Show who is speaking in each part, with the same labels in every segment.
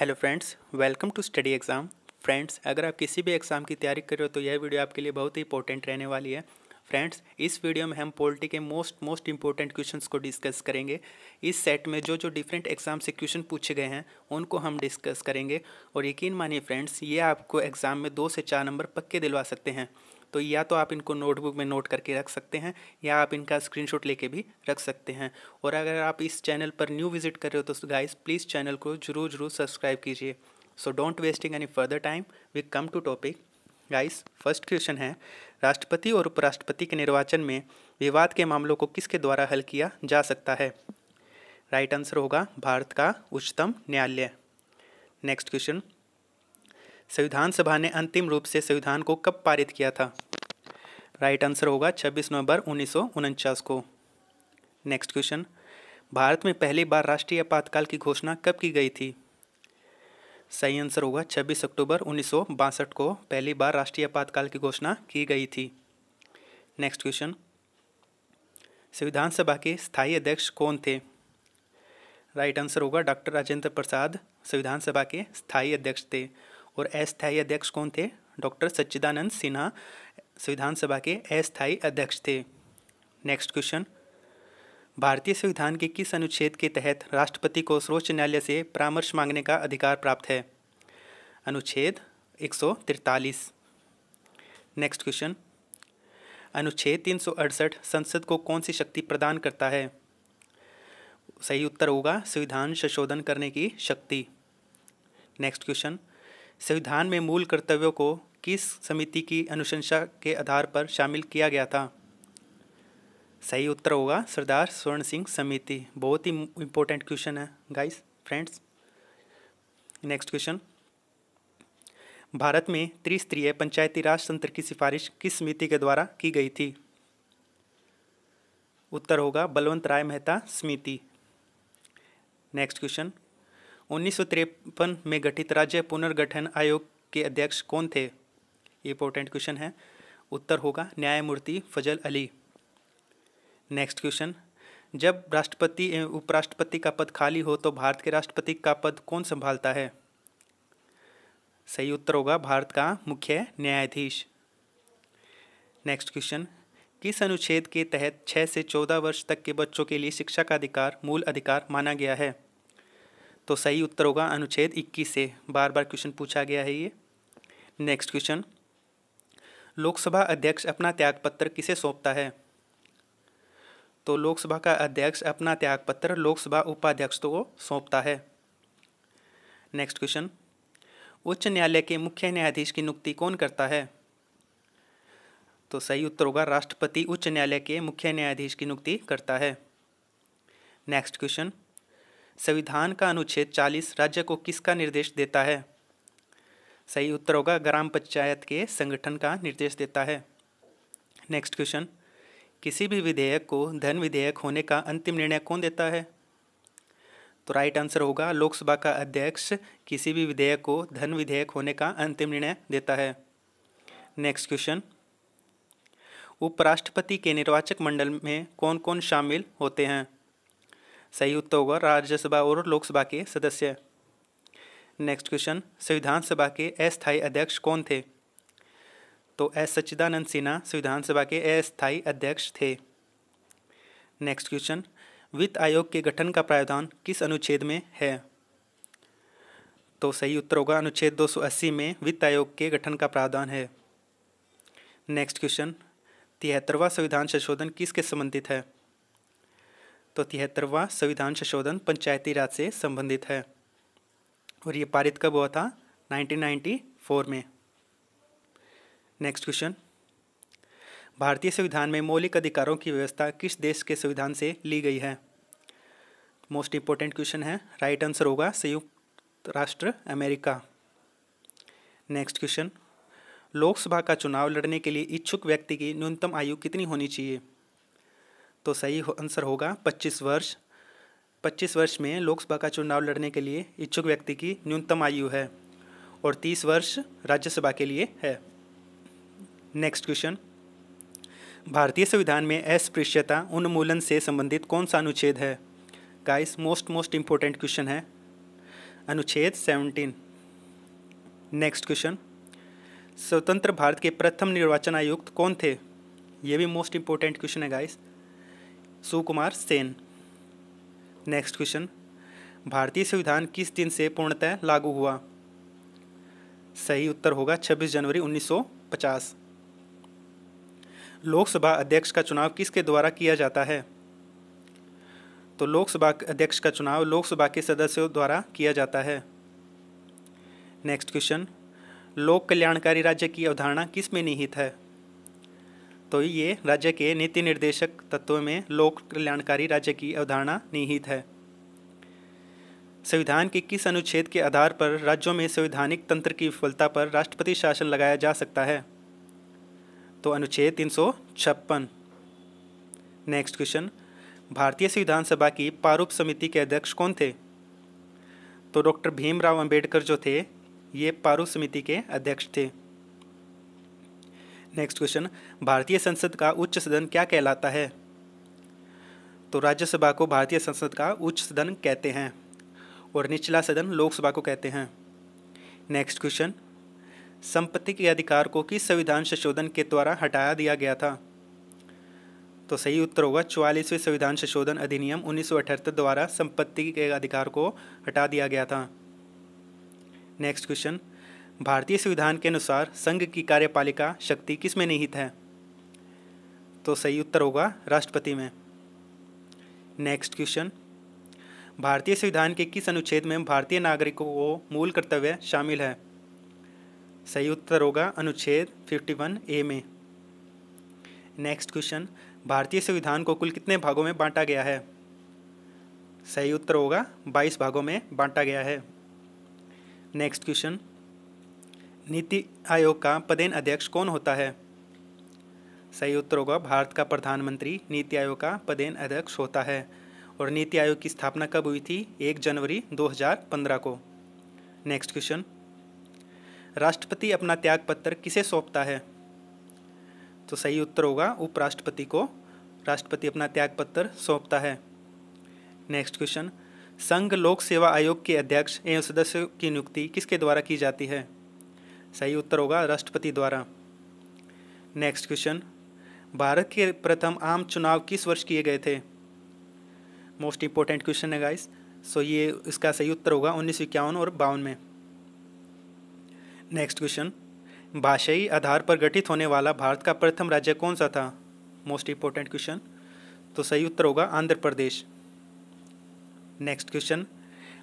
Speaker 1: hello friends welcome to study exam friends अगर आप किसी भी एग्ज़ाम की तैयारी कर रहे हो तो यह वीडियो आपके लिए बहुत ही इंपॉर्टेंट रहने वाली है फ्रेंड्स इस वीडियो में हम पोल्ट्री के मोस्ट मोस्ट इंपॉर्टेंट क्वेश्चंस को डिस्कस करेंगे इस सेट में जो जो डिफरेंट एग्जाम से क्वेश्चन पूछे गए हैं उनको हम डिस्कस करेंगे और यकीन मानिए फ्रेंड्स ये आपको एग्ज़ाम में दो से चार नंबर पक्के दिलवा सकते हैं तो या तो आप इनको नोटबुक में नोट करके रख सकते हैं या आप इनका स्क्रीनशॉट लेके भी रख सकते हैं और अगर आप इस चैनल पर न्यू विजिट कर रहे हो तो गाइस प्लीज़ चैनल को जरूर जरूर सब्सक्राइब कीजिए so don't wasting any further time we come to topic guys first question है राष्ट्रपति और उपराष्ट्रपति के निर्वाचन में विवाद के मामलों को किसके द्वारा हल किया जा सकता है राइट आंसर होगा भारत का उच्चतम न्यायालय नेक्स्ट क्वेश्चन संविधान सभा ने अंतिम रूप से संविधान को कब पारित किया था राइट आंसर होगा 26 नवंबर उन्नीस को नेक्स्ट क्वेश्चन भारत में पहली बार राष्ट्रीय आपातकाल की घोषणा कब की गई थी सही आंसर होगा 26 अक्टूबर उन्नीस को पहली बार राष्ट्रीय आपातकाल की घोषणा की गई थी नेक्स्ट क्वेश्चन संविधान सभा के स्थायी अध्यक्ष कौन थे राइट आंसर होगा डॉक्टर राजेंद्र प्रसाद संविधान सभा के स्थायी अध्यक्ष थे और अस्थायी अध्यक्ष कौन थे डॉक्टर सच्चिदानंद सिन्हा संविधान सभा के अस्थायी अध्यक्ष थे नेक्स्ट क्वेश्चन भारतीय संविधान के किस अनुच्छेद के तहत राष्ट्रपति को सर्वोच्च न्यायालय से परामर्श मांगने का अधिकार प्राप्त है अनुच्छेद एक नेक्स्ट क्वेश्चन अनुच्छेद तीन संसद को कौन सी शक्ति प्रदान करता है सही उत्तर होगा संविधान संशोधन करने की शक्ति नेक्स्ट क्वेश्चन संविधान में मूल कर्तव्यों को किस समिति की अनुशंसा के आधार पर शामिल किया गया था सही उत्तर होगा सरदार स्वर्ण सिंह समिति बहुत ही इंपॉर्टेंट क्वेश्चन है guys friends next question Bharat में त्रिस्तरीय पंचायती राज तंत्र की सिफारिश किस समिति के द्वारा की गई थी उत्तर होगा बलवंत राय मेहता समिति नेक्स्ट क्वेश्चन उन्नीस में गठित राज्य पुनर्गठन आयोग के अध्यक्ष कौन थे इंपॉर्टेंट क्वेश्चन है उत्तर होगा न्यायमूर्ति फजल अली नेक्स्ट क्वेश्चन जब राष्ट्रपति एवं उपराष्ट्रपति का पद खाली हो तो भारत के राष्ट्रपति का पद कौन संभालता है सही उत्तर होगा भारत का मुख्य न्यायाधीश नेक्स्ट क्वेश्चन किस अनुच्छेद के तहत छः से चौदह वर्ष तक के बच्चों के लिए शिक्षा का अधिकार मूल अधिकार माना गया है तो सही उत्तर होगा अनुच्छेद इक्कीस से बार बार क्वेश्चन पूछा गया है ये नेक्स्ट क्वेश्चन लोकसभा अध्यक्ष अपना त्यागपत्र किसे सौंपता है तो लोकसभा का अध्यक्ष अपना त्यागपत्र लोकसभा उपाध्यक्ष को सौंपता है नेक्स्ट क्वेश्चन उच्च न्यायालय के मुख्य न्यायाधीश की नियुक्ति कौन करता है तो सही उत्तर होगा राष्ट्रपति उच्च न्यायालय के मुख्य न्यायाधीश की नियुक्ति करता है नेक्स्ट क्वेश्चन संविधान का अनुच्छेद 40 राज्य को किसका निर्देश देता है सही उत्तर होगा ग्राम पंचायत के संगठन का निर्देश देता है नेक्स्ट क्वेश्चन किसी भी विधेयक को धन विधेयक होने का अंतिम निर्णय कौन देता है तो राइट आंसर होगा लोकसभा का अध्यक्ष किसी भी विधेयक को धन विधेयक होने का अंतिम निर्णय देता है नेक्स्ट क्वेश्चन उपराष्ट्रपति के निर्वाचक मंडल में कौन कौन शामिल होते हैं सही उत्तर तो होगा राज्यसभा और लोकसभा के सदस्य नेक्स्ट क्वेश्चन संविधान सभा के अस्थायी अध्यक्ष कौन थे तो एस सच्चिदानंद सिन्हा संविधान सभा के अस्थायी अध्यक्ष थे नेक्स्ट क्वेश्चन वित्त आयोग के गठन का प्रावधान किस अनुच्छेद में है तो सही उत्तर होगा अनुच्छेद 280 में वित्त आयोग के गठन का प्रावधान है नेक्स्ट क्वेश्चन तिहत्तरवा संविधान संशोधन किसके संबंधित है तो तिहत्तरवा संविधान संशोधन पंचायती राज से संबंधित है और ये पारित कब हुआ था 1994 में नेक्स्ट क्वेश्चन भारतीय संविधान में मौलिक अधिकारों की व्यवस्था किस देश के संविधान से ली गई है मोस्ट इंपॉर्टेंट क्वेश्चन है राइट आंसर होगा संयुक्त राष्ट्र अमेरिका नेक्स्ट क्वेश्चन लोकसभा का चुनाव लड़ने के लिए इच्छुक व्यक्ति की न्यूनतम आयु कितनी होनी चाहिए तो सही आंसर होगा पच्चीस वर्ष पच्चीस वर्ष में लोकसभा का चुनाव लड़ने के लिए इच्छुक व्यक्ति की न्यूनतम आयु है और तीस वर्ष राज्यसभा के लिए है नेक्स्ट क्वेश्चन भारतीय संविधान में अस्पृश्यता उन्मूलन से संबंधित कौन सा अनुच्छेद है guys most most important question है अनुच्छेद सेवनटीन नेक्स्ट क्वेश्चन स्वतंत्र भारत के प्रथम निर्वाचन आयुक्त कौन थे ये भी मोस्ट इम्पोर्टेंट क्वेश्चन है guys Sukumar Sen next question भारतीय संविधान किस दिन से पूर्णतः लागू हुआ सही उत्तर होगा 26 जनवरी 1950 लोकसभा अध्यक्ष का चुनाव किसके द्वारा किया जाता है तो लोकसभा अध्यक्ष का चुनाव लोकसभा के सदस्यों द्वारा किया जाता है नेक्स्ट क्वेश्चन लोक कल्याणकारी राज्य की अवधारणा किस में निहित है तो ये राज्य के नीति निर्देशक तत्व में लोक कल्याणकारी राज्य की अवधारणा निहित है संविधान के किस अनुच्छेद के आधार पर राज्यों में संवैधानिक तंत्र की विफलता पर राष्ट्रपति शासन लगाया जा सकता है तो अनुच्छेद तीन नेक्स्ट क्वेश्चन भारतीय संविधान सभा की पारूप समिति के अध्यक्ष कौन थे तो डॉक्टर भीमराव अंबेडकर जो थे ये पारूप समिति के अध्यक्ष थे नेक्स्ट क्वेश्चन भारतीय संसद का उच्च सदन क्या कहलाता है तो राज्यसभा को भारतीय संसद का उच्च सदन कहते हैं और निचला सदन लोकसभा को कहते हैं नेक्स्ट क्वेश्चन संपत्ति के अधिकार को किस संविधान संशोधन के द्वारा हटाया दिया गया था तो सही उत्तर होगा चौवालीसवें संविधान संशोधन अधिनियम उन्नीस द्वारा संपत्ति के अधिकार को हटा दिया गया था नेक्स्ट क्वेश्चन भारतीय संविधान के अनुसार संघ की कार्यपालिका शक्ति किस में निहित है तो सही उत्तर होगा राष्ट्रपति में नेक्स्ट क्वेश्चन भारतीय संविधान के किस अनुच्छेद में भारतीय नागरिकों को मूल कर्तव्य शामिल है सही उत्तर होगा अनुच्छेद 51 ए में नेक्स्ट क्वेश्चन भारतीय संविधान को कुल कितने भागों में बांटा गया है सही उत्तर होगा 22 भागों में बांटा गया है नेक्स्ट क्वेश्चन नीति आयोग का पदेन अध्यक्ष कौन होता है सही उत्तर होगा भारत का प्रधानमंत्री नीति आयोग का पदेन अध्यक्ष होता है और नीति आयोग की स्थापना कब हुई थी एक जनवरी 2015 को नेक्स्ट क्वेश्चन राष्ट्रपति अपना त्याग पत्र किसे सौंपता है तो सही उत्तर होगा उपराष्ट्रपति को राष्ट्रपति अपना त्याग पत्र सौंपता है नेक्स्ट क्वेश्चन संघ लोक सेवा आयोग के अध्यक्ष एवं सदस्यों की नियुक्ति किसके द्वारा की जाती है सही उत्तर होगा राष्ट्रपति द्वारा नेक्स्ट क्वेश्चन भारत के प्रथम आम चुनाव किस वर्ष किए गए थे मोस्ट इंपॉर्टेंट क्वेश्चन है गाइस सो ये इसका सही उत्तर होगा उन्नीस और बावन में नेक्स्ट क्वेश्चन भाषाई आधार पर गठित होने वाला भारत का प्रथम राज्य कौन सा था मोस्ट इंपॉर्टेंट क्वेश्चन तो सही उत्तर होगा आंध्र प्रदेश नेक्स्ट क्वेश्चन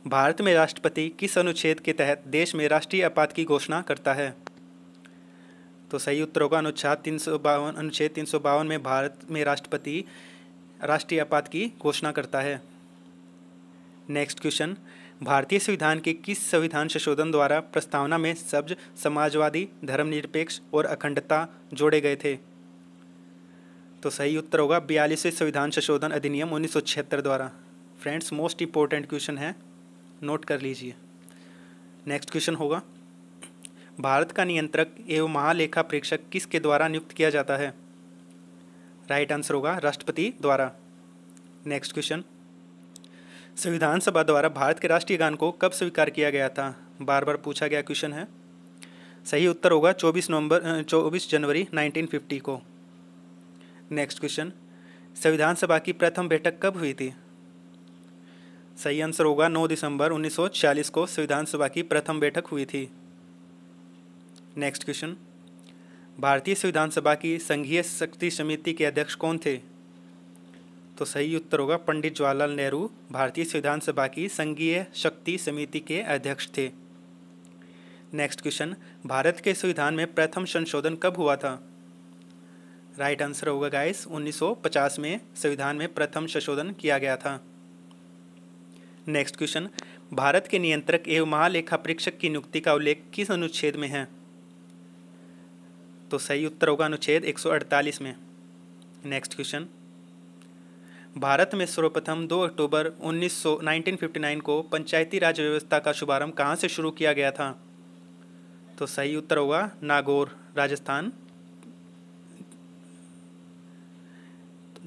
Speaker 1: भारत में राष्ट्रपति किस अनुच्छेद के तहत देश में राष्ट्रीय आपात की घोषणा करता है तो सही उत्तर होगा अनुच्छेद तीन सौ बावन अनुच्छेद तीन सौ बावन में भारत में राष्ट्रपति राष्ट्रीय आपात की घोषणा करता है नेक्स्ट क्वेश्चन भारतीय संविधान के किस संविधान संशोधन द्वारा प्रस्तावना में शब्द समाजवादी धर्मनिरपेक्ष और अखंडता जोड़े गए थे तो सही उत्तर होगा बयालीसवें संविधान संशोधन अधिनियम उन्नीस द्वारा फ्रेंड्स मोस्ट इंपॉर्टेंट क्वेश्चन है नोट कर लीजिए नेक्स्ट क्वेश्चन होगा भारत का नियंत्रक एवं महालेखा प्रेक्षक किसके द्वारा नियुक्त किया जाता है राइट आंसर होगा राष्ट्रपति द्वारा नेक्स्ट क्वेश्चन संविधान सभा द्वारा भारत के राष्ट्रीय गान को कब स्वीकार किया गया था बार बार पूछा गया क्वेश्चन है सही उत्तर होगा 24 नवंबर 24 जनवरी 1950 को नेक्स्ट क्वेश्चन संविधान सभा की प्रथम बैठक कब हुई थी सही आंसर होगा 9 दिसंबर 1946 को संविधान सभा की प्रथम बैठक हुई थी नेक्स्ट क्वेश्चन भारतीय संविधान सभा की संघीय शक्ति समिति के अध्यक्ष कौन थे तो सही उत्तर होगा पंडित जवाहरलाल नेहरू भारतीय संविधान सभा की संघीय शक्ति समिति के अध्यक्ष थे नेक्स्ट क्वेश्चन भारत के संविधान में प्रथम संशोधन कब हुआ था राइट आंसर होगा गाइस 1950 में संविधान में प्रथम संशोधन किया गया था नेक्स्ट क्वेश्चन भारत के नियंत्रक एवं महालेखा परीक्षक की नियुक्ति का उल्लेख किस अनुच्छेद में है तो सही उत्तर होगा अनुच्छेद 148 में नेक्स्ट क्वेश्चन भारत में सर्वप्रथम 2 अक्टूबर 1900 1959 को पंचायती राज व्यवस्था का शुभारंभ कहाँ से शुरू किया गया था तो सही उत्तर होगा नागौर राजस्थान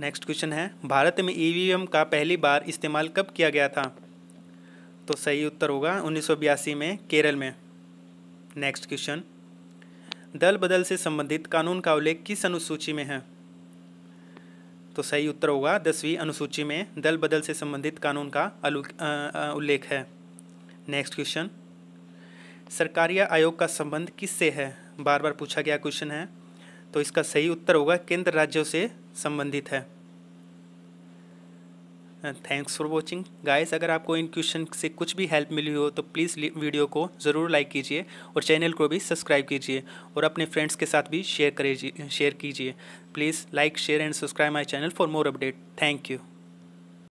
Speaker 1: नेक्स्ट क्वेश्चन है भारत में ईवीएम e का पहली बार इस्तेमाल कब किया गया था तो सही उत्तर होगा उन्नीस में केरल में नेक्स्ट क्वेश्चन दल बदल से संबंधित कानून का उल्लेख किस अनुसूची में है तो सही उत्तर होगा दसवीं अनुसूची में दल बदल से संबंधित कानून का उल्लेख है नेक्स्ट क्वेश्चन सरकारी आयोग का संबंध किससे है बार बार पूछा गया क्वेश्चन है तो इसका सही उत्तर होगा केंद्र राज्यों से संबंधित है थैंक्स फॉर वॉचिंग गाइस अगर आपको इन क्वेश्चन से कुछ भी हेल्प मिली हो तो प्लीज़ वीडियो को ज़रूर लाइक कीजिए और चैनल को भी सब्सक्राइब कीजिए और अपने फ्रेंड्स के साथ भी शेयर करिए शेयर कीजिए please like share and subscribe my channel for more update thank you